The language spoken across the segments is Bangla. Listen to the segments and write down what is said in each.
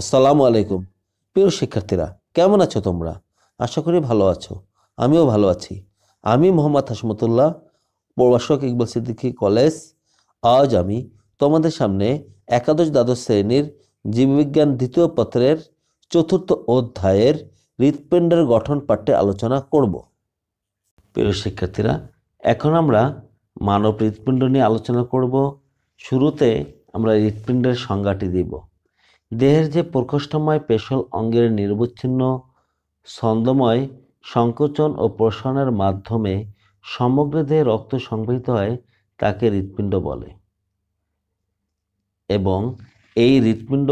আসসালামু আলাইকুম প্রিয় শিক্ষার্থীরা কেমন আছো তোমরা আশা করি ভালো আছো আমিও ভালো আছি আমি মোহাম্মদ হাসমতুল্লাহ প্রভাষক ইকবাল সিদ্দিকী কলেজ আজ আমি তোমাদের সামনে একাদশ দ্বাদশ শ্রেণীর জীববিজ্ঞান দ্বিতীয় পত্রের চতুর্থ অধ্যায়ের হৃৎপিণ্ডের গঠন পাঠ্যে আলোচনা করব প্রিয় শিক্ষার্থীরা এখন আমরা মানব হৃৎপিণ্ড নিয়ে আলোচনা করব শুরুতে আমরা হৃৎপিণ্ডের সংজ্ঞাটি দিব দেহের যে প্রকোষ্ঠময় পেশল অঙ্গের নির্বচ্ছিন্ন ছন্দময় সংকোচন ও প্রসারণের মাধ্যমে সমগ্র দেহে রক্ত সংবহিত হয় তাকে হৃৎপিণ্ড বলে এবং এই হৃৎপিণ্ড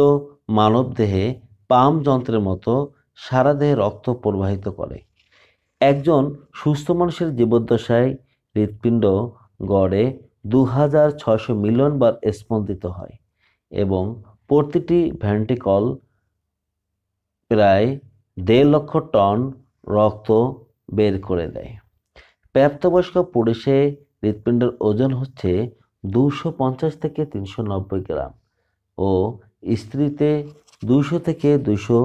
মানব দেহে পাম যন্ত্রের মতো সারা দেহে রক্ত প্রবাহিত করে একজন সুস্থ মানুষের জীবদ্দশায় হৃৎপিণ্ড গড়ে দু হাজার ছশো মিলিয়ন বার স্পন্দিত হয় এবং প্রতিটি ভ্যান্টিকল প্রায় দেড় লক্ষ টন রক্ত বের করে দেয় প্রাপ্তবয়স্ক পুরুষে হৃৎপিণ্ডের ওজন হচ্ছে দুশো পঞ্চাশ থেকে তিনশো নব্বই গ্রাম ও স্ত্রীতে দুশো থেকে দুশো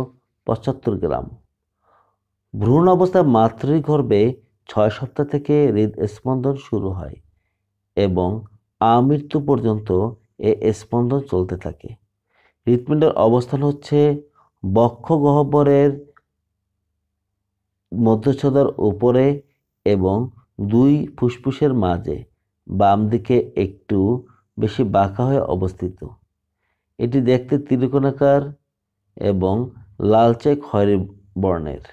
পঁচাত্তর গ্রাম ভ্রূণ অবস্থায় মাতৃগর্ভে ছয় সপ্তাহ থেকে হৃদস্পন্দন শুরু হয় এবং আমৃত্যু পর্যন্ত এ স্পন্দন চলতে থাকে হৃৎপিণ্ডের অবস্থান হচ্ছে বক্ষ গহ্বরের মধ্যচ্ছদার উপরে এবং দুই ফুসফুসের মাঝে বাম দিকে একটু বেশি বাঁকা হয়ে অবস্থিত এটি দেখতে ত্রিকোণাকার এবং লালচে খয়েরি বর্ণের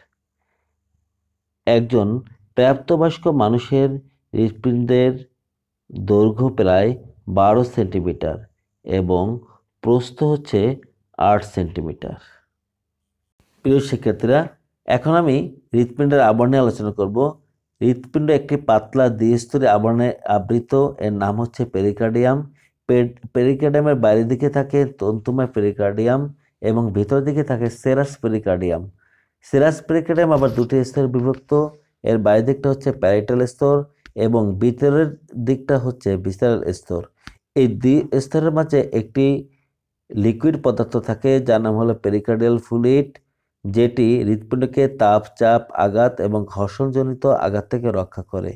একজন প্রাপ্তবয়স্ক মানুষের হৃৎপিণ্ডের দৈর্ঘ্য প্রায় বারো সেন্টিমিটার এবং প্রস্থ হচ্ছে আট সেন্টিমিটার প্রিয় শিক্ষার্থীরা এখন আমি হৃৎপিণ্ডের আবরণে আলোচনা করব হৃৎপিণ্ড একটি পাতলা দ্বিস্তরী আবরণে আবৃত এর নাম হচ্ছে পেরিকার্ডিয়াম পেরিকার্ডিয়ামের বাইরের দিকে থাকে তন্তুময় পেরিকার্ডিয়াম এবং ভিতর দিকে থাকে সেরাস পেরিকার্ডিয়াম সেরাস পেরিকার্ডিয়াম আবার দুটি স্তরে বিভক্ত এর বাইরের দিকটা হচ্ছে প্যারিটাল স্তর এবং ভিতরের দিকটা হচ্ছে বিস্তারের স্তর এই দ্বি স্তরের মাঝে একটি লিকুইড পদার্থ থাকে যার নাম হলো পেরিকার্ডিয়াল ফ্লুইড যেটি হৃৎপিণ্ডকে তাপ চাপ আঘাত এবং ঘর্ষণজনিত আঘাত থেকে রক্ষা করে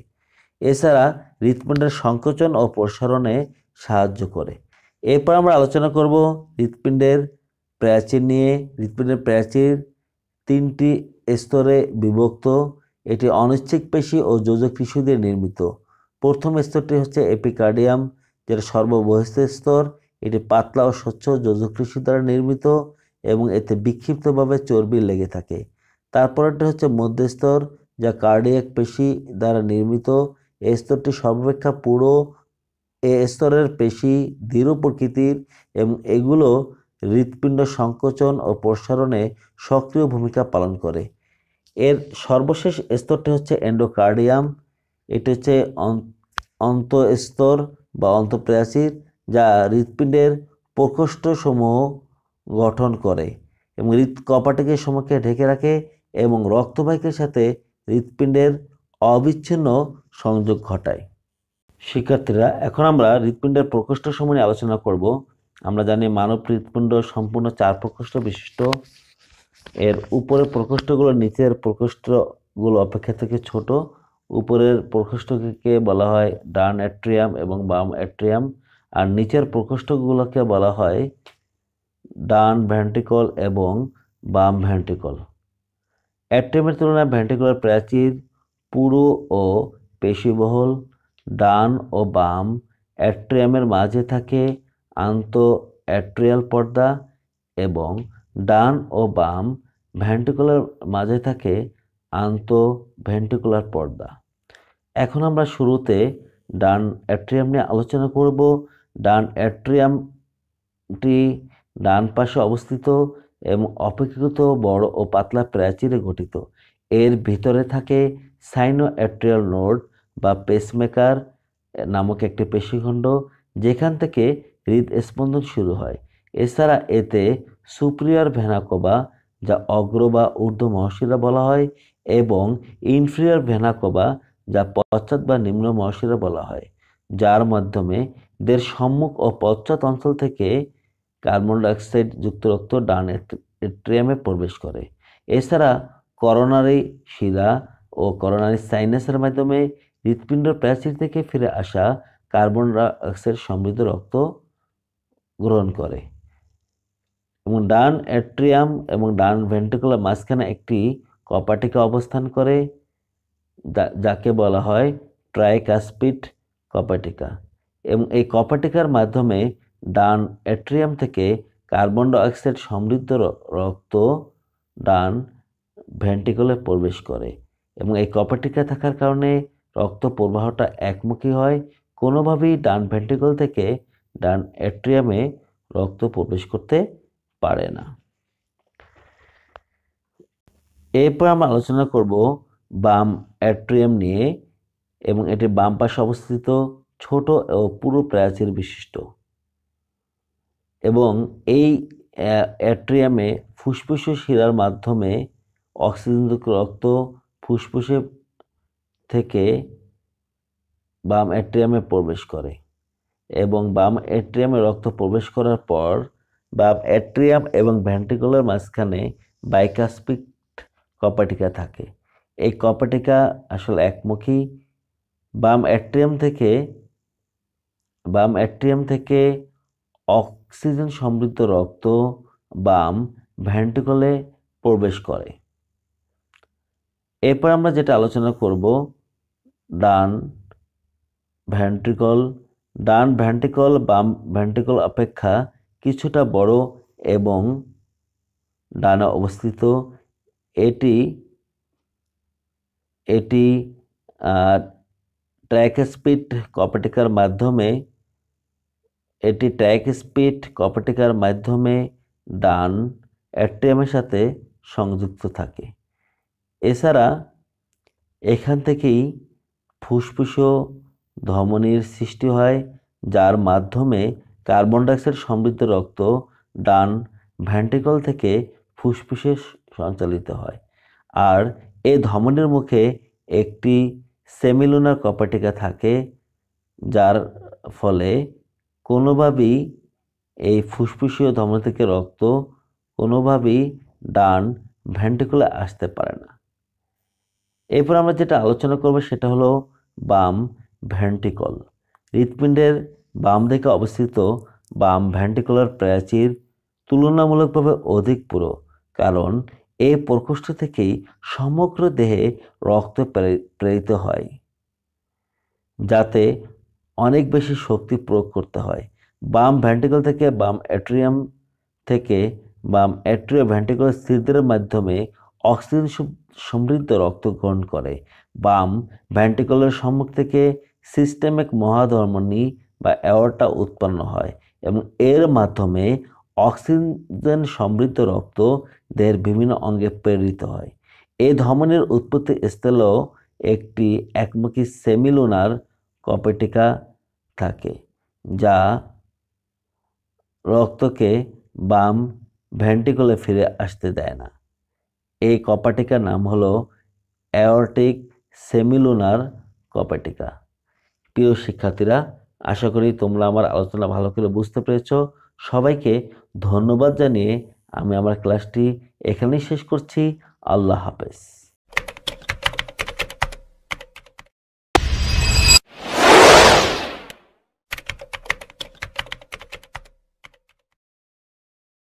এছাড়া হৃৎপিণ্ডের সংকোচন ও প্রসারণে সাহায্য করে এরপর আমরা আলোচনা করব হৃৎপিণ্ডের প্রাচীর নিয়ে হৃৎপিণ্ডের প্রাচীর তিনটি স্তরে বিভক্ত এটি অনিচ্ছিক পেশি ও যোজক টিস্যু দিয়ে নির্মিত প্রথম স্তরটি হচ্ছে এপিকার্ডিয়াম যেটা সর্ববহিষ্ঠ স্তর এটি পাতলা ও স্বচ্ছ যজকৃষি দ্বারা নির্মিত এবং এতে বিক্ষিপ্তভাবে চর্বি লেগে থাকে তারপরেরটি হচ্ছে মধ্যস্তর যা কার্ডিয়াক পেশি দ্বারা নির্মিত এই স্তরটি সর্বাপেক্ষা পুরো এ স্তরের পেশি দৃঢ় প্রকৃতির এবং এগুলো হৃৎপিণ্ড সংকোচন ও প্রসারণে সক্রিয় ভূমিকা পালন করে এর সর্বশেষ স্তরটি হচ্ছে এন্ডোকার্ডিয়াম এটি হচ্ছে অন্তঃস্তর বা অন্তঃপ্রাচীর যা হৃৎপিণ্ডের প্রকোষ্ঠসমূহ গঠন করে এবং হৃদ কপাটিকে সময়কে ঢেকে রাখে এবং রক্তবাহিকের সাথে হৃৎপিণ্ডের অবিচ্ছিন্ন সংযোগ ঘটায় শিক্ষার্থীরা এখন আমরা হৃৎপিণ্ডের প্রকোষ্ঠ সম্বন্ধে আলোচনা করব আমরা জানি মানব হৃৎপিণ্ড সম্পূর্ণ চার প্রকোষ্ঠ বিশিষ্ট এর উপরের প্রকোষ্ঠগুলো নিচের প্রকোষ্ঠগুলো অপেক্ষা থেকে ছোট উপরের প্রকোষ্ঠকে বলা হয় ডান অ্যাট্রিয়াম এবং বাম অ্যাট্রিয়াম আর নিচের প্রকোষ্ঠগুলোকে বলা হয় ডান ভ্যান্টিকল এবং বাম ভ্যান্টিকল অ্যাট্রিমের তুলনায় ভ্যান্টিকলের প্রাচীর পুরু ও পেশিবহুল ডান ও বাম অ্যাট্রিয়ামের মাঝে থাকে আন্ত অ্যাট্রিয়াল পর্দা এবং ডান ও বাম ভ্যান্টিকুলার মাঝে থাকে আন্ত ভ্যান্টিকুলার পর্দা এখন আমরা শুরুতে ডান অ্যাট্রিয়াম নিয়ে আলোচনা করব ডান অ্যাট্রিয়ামটি ডান পাশে অবস্থিত এবং অপেক্ষিত বড় ও পাতলা প্রাচীরে গঠিত এর ভিতরে থাকে সাইনো অ্যাট্রিয়াল নোড বা পেসমেকার নামক একটি পেশিখণ্ড যেখান থেকে হৃদস্পন্দন শুরু হয় এছাড়া এতে সুপ্রিয়ার ভেনাকোবা যা অগ্র বা ঊর্ধ্ব মহাশিরা বলা হয় এবং ইনফ্রিয়ার ভেনাকোবা যা পশ্চাৎ বা নিম্ন মহাশিরা বলা হয় যার মাধ্যমে দের সম্মুখ ও পশ্চাৎ অঞ্চল থেকে কার্বন ডাইঅক্সাইড যুক্ত রক্ত ডান এট্রিয়ামে প্রবেশ করে এছাড়া করোনারি শিরা ও করোনারি সাইনাসের মাধ্যমে হৃৎপিণ্ড প্রাচীর থেকে ফিরে আসা কার্বন ডাইঅক্সাইড সমৃদ্ধ রক্ত গ্রহণ করে এবং ডান অ্যাট্রিয়াম এবং ডান ভেন্টিকুলার মাঝখানে একটি কপাটিকা অবস্থান করে যাকে বলা হয় ট্রাইকাসপিড কপাটিকা এবং এই কপাটিকার মাধ্যমে ডান অ্যাট্রিয়াম থেকে কার্বন ডাইঅক্সাইড সমৃদ্ধ রক্ত ডান ভেন্টিকলে প্রবেশ করে এবং এই কপাটিকা থাকার কারণে রক্ত প্রবাহটা একমুখী হয় কোনোভাবেই ডান ভেন্টিকল থেকে ডান অ্যাট্রিয়ামে রক্ত প্রবেশ করতে পারে না এরপর আমরা আলোচনা করব বাম অ্যাট্রিয়াম নিয়ে এবং এটি বাম পাশে অবস্থিত ছোট ও পুরো প্রাচীর বিশিষ্ট এবং এই অ্যাট্রিয়ামে ফুসফুস শিরার মাধ্যমে অক্সিজেনযুক্ত রক্ত ফুসফুসে থেকে বাম অ্যাট্রিয়ামে প্রবেশ করে এবং বাম অ্যাট্রিয়ামে রক্ত প্রবেশ করার পর বাম অ্যাট্রিয়াম এবং ভ্যান্টিকুলার মাঝখানে বাইকাস্পিক কপাটিকা থাকে এই কপাটিকা আসলে একমুখী বাম অ্যাট্রিয়াম থেকে বাম অ্যাট্রিয়াম থেকে অক্সিজেন সমৃদ্ধ রক্ত বাম ভ্যান্টিকলে প্রবেশ করে এরপর আমরা যেটা আলোচনা করব ডান ভ্যান্টিকল ডান ভ্যান্টিকল বাম ভ্যান্টিকল অপেক্ষা কিছুটা বড় এবং ডানে অবস্থিত এটি এটি স্পিড কপেটিকার মাধ্যমে এটি ট্র্যাক স্পিড কপাটিকার মাধ্যমে ডান অ্যাট্রিয়ামের সাথে সংযুক্ত থাকে এছাড়া এখান থেকেই ফুসফুস ধমনির সৃষ্টি হয় যার মাধ্যমে কার্বন ডাইঅক্সাইড সমৃদ্ধ রক্ত ডান ভ্যান্টিকল থেকে ফুসফুসে সঞ্চালিত হয় আর এ ধমনির মুখে একটি সেমিলুনার কপাটিকা থাকে যার ফলে কোনোভাবেই এই ফুসফুসীয় ধমনী থেকে রক্ত কোনোভাবেই ডান ভ্যান্টিকুলে আসতে পারে না এরপর আমরা যেটা আলোচনা করব সেটা হলো বাম ভ্যান্টিকল হৃৎপিণ্ডের বাম দিকে অবস্থিত বাম ভ্যান্টিকুলার প্রাচীর তুলনামূলকভাবে অধিক পুরো কারণ এই প্রকোষ্ঠ থেকেই সমগ্র দেহে রক্ত প্রেরিত হয় যাতে অনেক বেশি শক্তি প্রয়োগ করতে হয় বাম ভ্যান্টিকল থেকে বাম অ্যাট্রিয়াম থেকে বাম অ্যাট্রিও ভ্যান্টিকল ছিদ্রের মাধ্যমে অক্সিজেন সমৃদ্ধ রক্ত গ্রহণ করে বাম ভ্যান্টিকলের সম্মুখ থেকে সিস্টেমিক মহাধর্মনী বা অ্যাওয়ার্টা উৎপন্ন হয় এবং এর মাধ্যমে অক্সিজেন সমৃদ্ধ রক্ত দেহের বিভিন্ন অঙ্গে প্রেরিত হয় এই ধমনের উৎপত্তি স্থল একটি একমুখী সেমিলোনার কপেটিকা থাকে যা রক্তকে বাম ভেন্টিকলে ফিরে আসতে দেয় না এই কপাটিকার নাম হলো অ্যাওরটিক সেমিলুনার কপাটিকা প্রিয় শিক্ষার্থীরা আশা করি তোমরা আমার আলোচনা ভালো করে বুঝতে পেরেছ সবাইকে ধন্যবাদ জানিয়ে আমি আমার ক্লাসটি এখানেই শেষ করছি আল্লাহ হাফেজ